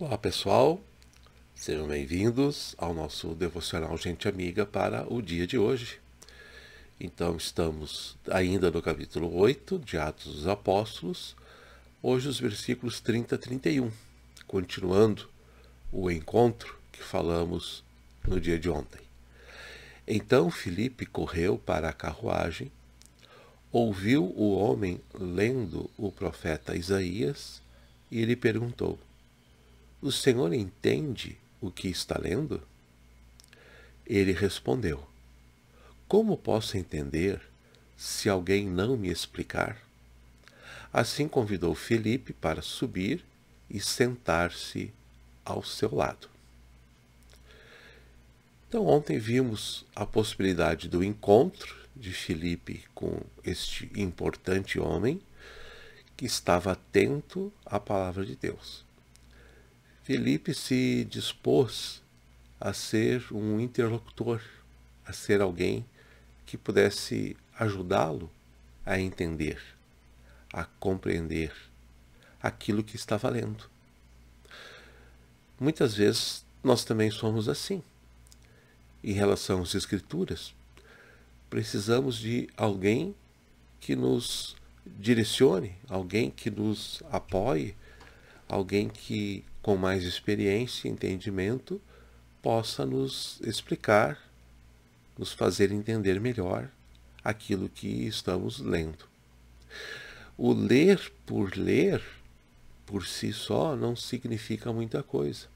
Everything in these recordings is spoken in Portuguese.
Olá pessoal, sejam bem-vindos ao nosso devocional Gente Amiga para o dia de hoje. Então estamos ainda no capítulo 8 de Atos dos Apóstolos, hoje os versículos 30 a 31, continuando o encontro que falamos no dia de ontem. Então Felipe correu para a carruagem, ouviu o homem lendo o profeta Isaías e lhe perguntou: o senhor entende o que está lendo? Ele respondeu: Como posso entender se alguém não me explicar? Assim convidou Felipe para subir e sentar-se ao seu lado. Então, ontem vimos a possibilidade do encontro de Felipe com este importante homem que estava atento à palavra de Deus. Felipe se dispôs a ser um interlocutor, a ser alguém que pudesse ajudá-lo a entender, a compreender aquilo que está valendo. Muitas vezes nós também somos assim. Em relação às Escrituras, precisamos de alguém que nos direcione, alguém que nos apoie, alguém que com mais experiência e entendimento, possa nos explicar, nos fazer entender melhor aquilo que estamos lendo. O ler por ler, por si só, não significa muita coisa.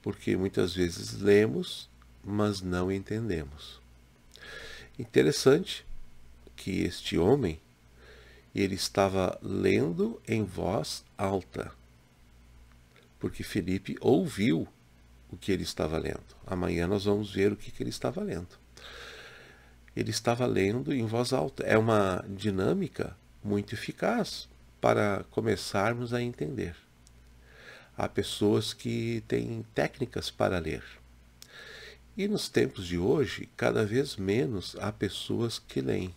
Porque muitas vezes lemos, mas não entendemos. Interessante que este homem, ele estava lendo em voz alta porque Felipe ouviu o que ele estava lendo. Amanhã nós vamos ver o que, que ele estava lendo. Ele estava lendo em voz alta. É uma dinâmica muito eficaz para começarmos a entender. Há pessoas que têm técnicas para ler. E nos tempos de hoje, cada vez menos há pessoas que leem,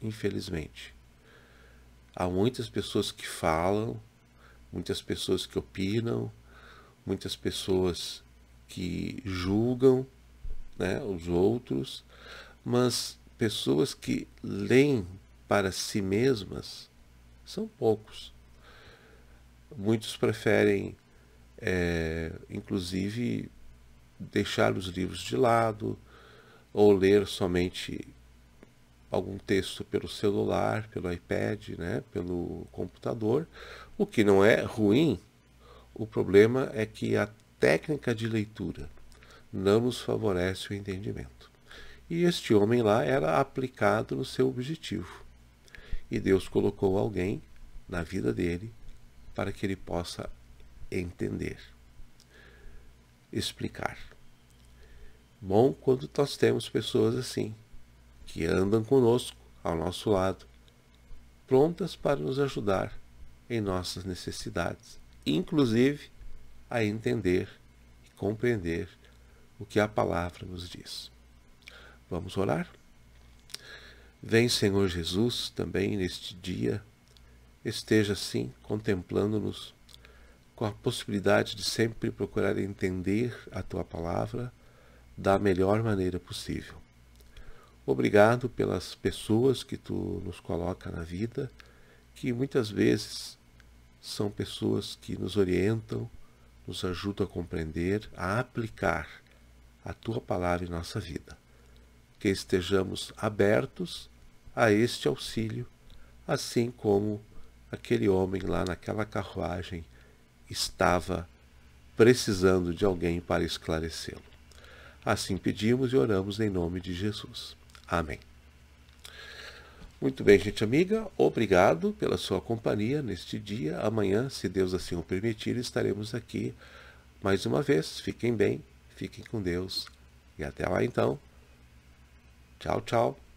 infelizmente. Há muitas pessoas que falam, muitas pessoas que opinam, muitas pessoas que julgam né, os outros, mas pessoas que leem para si mesmas são poucos. Muitos preferem, é, inclusive, deixar os livros de lado ou ler somente algum texto pelo celular, pelo iPad, né, pelo computador, o que não é ruim. O problema é que a técnica de leitura não nos favorece o entendimento. E este homem lá era aplicado no seu objetivo. E Deus colocou alguém na vida dele para que ele possa entender, explicar. Bom quando nós temos pessoas assim, que andam conosco ao nosso lado, prontas para nos ajudar em nossas necessidades, inclusive a entender e compreender o que a palavra nos diz. Vamos orar? Vem, Senhor Jesus, também neste dia, esteja assim contemplando-nos com a possibilidade de sempre procurar entender a tua palavra da melhor maneira possível. Obrigado pelas pessoas que tu nos coloca na vida, que muitas vezes são pessoas que nos orientam, nos ajudam a compreender, a aplicar a tua palavra em nossa vida. Que estejamos abertos a este auxílio, assim como aquele homem lá naquela carruagem estava precisando de alguém para esclarecê-lo. Assim pedimos e oramos em nome de Jesus. Amém. Muito bem, gente amiga, obrigado pela sua companhia neste dia. Amanhã, se Deus assim o permitir, estaremos aqui mais uma vez. Fiquem bem, fiquem com Deus e até lá então. Tchau, tchau.